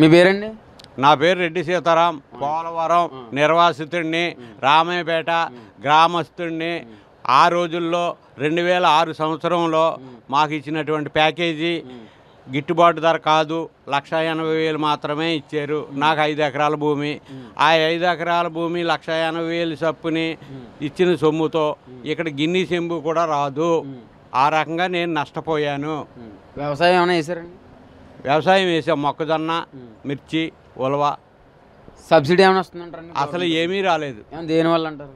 మీ పేరండి నా పేరు రెడ్డి సీతారాం పోలవరం నిర్వాసితుడిని రామయ్యపేట గ్రామస్తుడిని ఆ రోజుల్లో రెండు వేల ఆరు సంవత్సరంలో మాకు ఇచ్చినటువంటి ప్యాకేజీ గిట్టుబాటు ధర కాదు లక్ష ఎనభై వేలు మాత్రమే ఇచ్చారు నాకు ఐదు ఎకరాల భూమి ఆ ఐదు ఎకరాల భూమి లక్ష ఎనభై వేలు చప్పుని ఇచ్చిన సొమ్ముతో ఇక్కడ గిన్నీ సెంబు కూడా రాదు ఆ రకంగా నేను నష్టపోయాను వ్యవసాయం ఏమైనా వేసారండి వ్యవసాయం వేసే మొక్కజొన్న మిర్చి ఉలవ సబ్సిడీ ఏమైనా వస్తుందంటారు అసలు ఏమీ రాలేదు దేనివల్ల అంటారు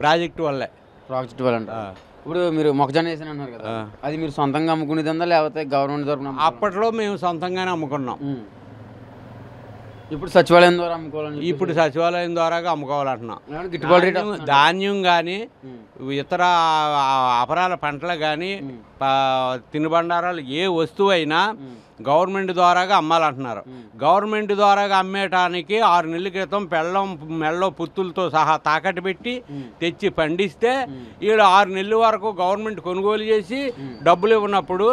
ప్రాజెక్ట్ వల్లే ప్రాజెక్ట్ వల్ల ఇప్పుడు మీరు మొక్కజొన్న వేసిన అన్నారు కదా అది మీరు సొంతంగా అమ్ముకునేదందా లేకపోతే గవర్నమెంట్ తరఫున అప్పట్లో మేము సొంతంగానే అమ్ముకున్నాం ఇప్పుడు సచివాలయం ద్వారా అమ్ముకోవాలి ఇప్పుడు సచివాలయం ద్వారా అమ్ముకోవాలంటున్నాం గిట్టుబాటు రేటు ధాన్యం కానీ ఇతర అపరాల పంటలు కానీ తినుబండారాలు ఏ వస్తువు అయినా గవర్నమెంట్ ద్వారాగా అమ్మాలంటున్నారు గవర్నమెంట్ ద్వారాగా అమ్మేటానికి ఆరు నెలల క్రితం పెళ్ళం మెళ్ళ పుత్తులతో సహా తాకట్టు పెట్టి తెచ్చి పండిస్తే వీళ్ళు ఆరు నెలల వరకు గవర్నమెంట్ కొనుగోలు చేసి డబ్బులు ఇవ్వనప్పుడు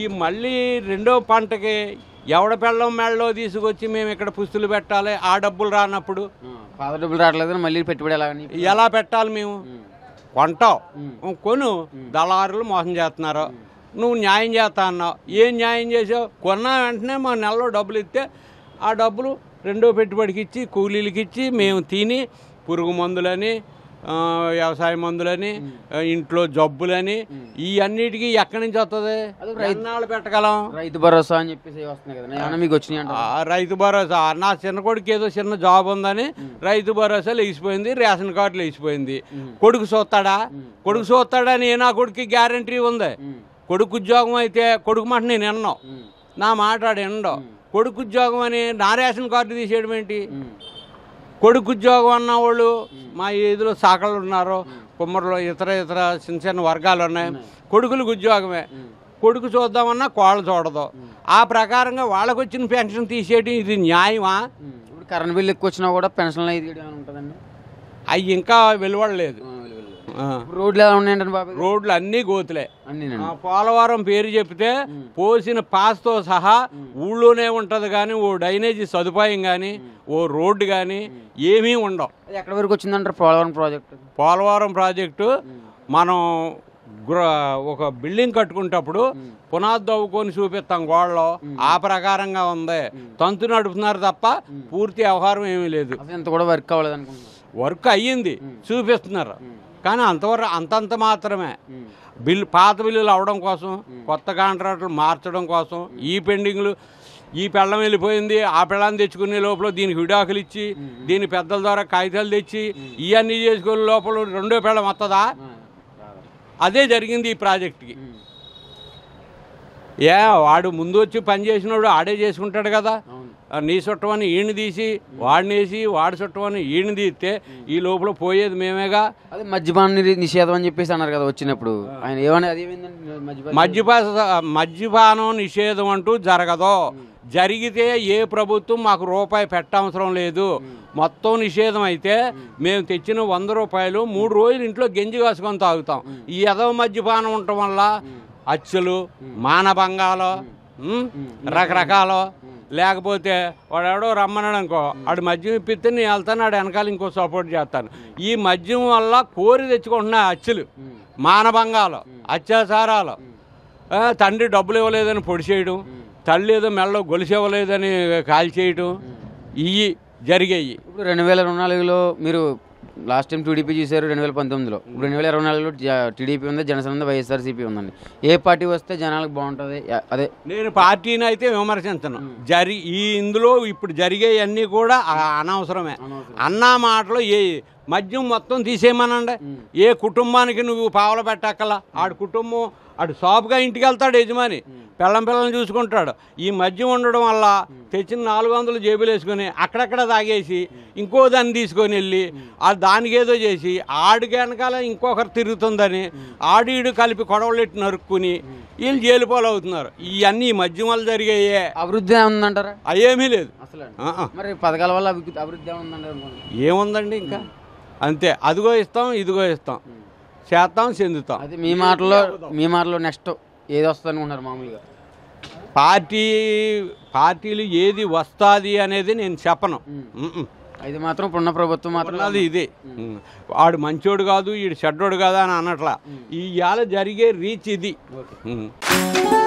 ఈ మళ్ళీ రెండో పంటకి ఎవడ పెళ్ళం మెళ్ళలో తీసుకొచ్చి మేము ఇక్కడ పుస్తులు పెట్టాలి ఆ డబ్బులు రానప్పుడు పాత డబ్బులు రావట్లేదు మళ్ళీ పెట్టుబడి ఎలా ఎలా పెట్టాలి మేము కొంటాం కొను దళారులు మోసం చేస్తున్నారు నువ్వు న్యాయం చేస్తా అన్నావు ఏం న్యాయం చేసావు కొన్నా వెంటనే మా నెలలో డబ్బులు ఇస్తే ఆ డబ్బులు రెండో పెట్టుబడికి ఇచ్చి కూలీలకి ఇచ్చి మేము తిని పురుగు మందులని వ్యవసాయ మందులని ఇంట్లో జబ్బులని ఈ అన్నిటికీ ఎక్కడి నుంచి వస్తుంది రైతు పెట్టగలం రైతు భరోసా అని చెప్పేసి వస్తున్నాయి కదా వచ్చినాయి రైతు భరోసా నా చిన్న కొడుకు ఏదో చిన్న జాబ్ ఉందని రైతు భరోసా లేచిపోయింది రేషన్ కార్డు లేచిపోయింది కొడుకు చూస్తాడా కొడుకు చూస్తాడా నేను నా కొడుకు గ్యారంటీ ఉంది కొడుకు ఉద్యోగం అయితే కొడుకు మాట నేను విన్నాం నా మాట్లాడి వినడం కొడుకు ఉద్యోగం అని నా రేషన్ కార్డు తీసేయడం ఏంటి కొడుకు ఉద్యోగం అన్న వాళ్ళు మా ఏదిలో శాఖలు ఉన్నారు కుమ్మరిలో ఇతర ఇతర చిన్న చిన్న వర్గాలు ఉన్నాయి కొడుకులకు ఉద్యోగమే కొడుకు చూద్దామన్నా కోళ్ళు చూడదు ఆ ప్రకారంగా వాళ్ళకు వచ్చిన పెన్షన్ తీసేయడం ఇది న్యాయమా ఇప్పుడు కరెంట్ బిల్లు ఎక్కువ వచ్చినా కూడా పెన్షన్ అవి ఇంకా వెలువడలేదు రోడ్లు ఎలా ఉన్నాయండి రోడ్లు అన్ని గోతులే ఆ, పోలవరం పేరు చెప్తే పోసిన పాస్తో సహా ఊళ్ళోనే ఉంటది కానీ ఓ డైనేజీ సదుపాయం కానీ ఓ రోడ్డు కానీ ఏమీ ఉండవు ఎక్కడి వరకు వచ్చిందంటారు పోలవరం ప్రాజెక్ట్ పోలవరం ప్రాజెక్టు మనం ఒక బిల్డింగ్ కట్టుకునేటప్పుడు పునాది దవ్వుకొని చూపిస్తాం గోడలో ఆ ప్రకారంగా ఉంది తంతు నడుపుతున్నారు తప్ప పూర్తి వ్యవహారం ఏమీ లేదు ఇంత కూడా వర్క్ అవ్వలేదు వర్క్ అయ్యింది చూపిస్తున్నారు కానీ అంతవరకు అంతంత మాత్రమే బిల్లు పాత బిల్లులు అవడం కోసం కొత్త కాంట్రాక్టులు మార్చడం కోసం ఈ పెండింగ్లు ఈ పెళ్ళం వెళ్ళిపోయింది ఆ పెళ్ళాన్ని తెచ్చుకునే లోపల దీనికి విడాకులు ఇచ్చి దీని పెద్దల ద్వారా కాగితాలు తెచ్చి ఇవన్నీ చేసుకునే లోపల రెండో పెళ్ళం వస్తుందా అదే జరిగింది ఈ ప్రాజెక్ట్కి ఏ వాడు ముందు వచ్చి పని చేసినోడు ఆడే చేసుకుంటాడు కదా నీ చుట్టమని ఈయన తీసి వాడినేసి వాడి చుట్టమని ఈయన తీస్తే ఈ లోపల పోయేది మేమేగా అది మద్యపాన నిషేధం అని చెప్పేసి అన్నారు కదా వచ్చినప్పుడు ఆయన ఏమని మద్యపా మద్యపానం నిషేధం అంటూ జరగదు జరిగితే ఏ ప్రభుత్వం మాకు రూపాయి పెట్టవసరం లేదు మొత్తం నిషేధం అయితే మేము తెచ్చిన వంద రూపాయలు మూడు రోజులు ఇంట్లో గెంజి కాసుకొని తాగుతాం ఈ ఎదవ మద్యపానం ఉండటం వల్ల అచ్చులు మానభంగాలు రకరకాల లేకపోతే వాడెవడో రమ్మన్నాడు అనుకో ఆడు మద్యం ఇప్పిస్తే నేను వెళ్తాను ఆడు వెనకాల ఇంకో సపోర్ట్ చేస్తాను ఈ మద్యం వల్ల కోరి తెచ్చుకుంటున్న అచ్చులు మానభంగాలు అత్యాచారాలు తండ్రి డబ్బులు ఇవ్వలేదని పొడి చేయడం తల్లి ఏదో మెళ్ళలో గొలుసు ఇవ్వలేదని కాల్ చేయడం ఇవి జరిగాయి ఇప్పుడు రెండు వేల నాలుగులో మీరు లాస్ట్ టైం టీడీపీ చేశారు రెండు వేల పంతొమ్మిదిలో ఇప్పుడు రెండు వేల ఇరవై నాలుగులో టీడీపీ ఉంది జనసేన ఉంది వైఎస్ఆర్సీపీ ఉందండి ఏ పార్టీ వస్తే జనాలకు బాగుంటుంది అదే నేను పార్టీని అయితే విమర్శించను జరి ఈ ఇందులో ఇప్పుడు అన్నీ కూడా అనవసరమే అన్న మాటలో ఏ మద్యం మొత్తం తీసేయమనండి ఏ కుటుంబానికి నువ్వు పావులు పెట్టక్కల ఆడి కుటుంబం అటు షాప్గా ఇంటికి వెళ్తాడు యజమాని పెళ్ళం పిల్లల్ని చూసుకుంటాడు ఈ మద్యం ఉండడం వల్ల తెచ్చిన నాలుగు వందలు జేబులు వేసుకొని అక్కడక్కడ తాగేసి ఇంకో దాన్ని తీసుకొని వెళ్ళి ఆ దానికి ఏదో చేసి ఆడికి వెనకాల ఇంకొకరు తిరుగుతుందని ఆడీడు కలిపి కొడవలెట్టి నరుక్కుని వీళ్ళు జైలు అవుతున్నారు ఇవన్నీ ఈ మద్యం వల్ల జరిగాయే అభివృద్ధి ఉందంటారా అయ్యేమీ లేదు మరి పథకాల వల్ల అభివృద్ధి ఏముందండి ఇంకా అంతే అదిగో ఇస్తాం ఇదిగో ఇస్తాం శాతం చెందుతాం అది మీ మాటలో మీ మాటలో నెక్స్ట్ ఏది వస్తుంది అనుకుంటారు మామూలుగా పార్టీ పార్టీలు ఏది వస్తుంది అనేది నేను చెప్పను అది మాత్రం ఇప్పుడున్న ప్రభుత్వం మాత్రం అది ఇదే వాడు మంచోడు కాదు వీడు చెడ్డోడు కాదు అని అనట్లా ఇవాళ జరిగే రీచ్ ఇది ఓకే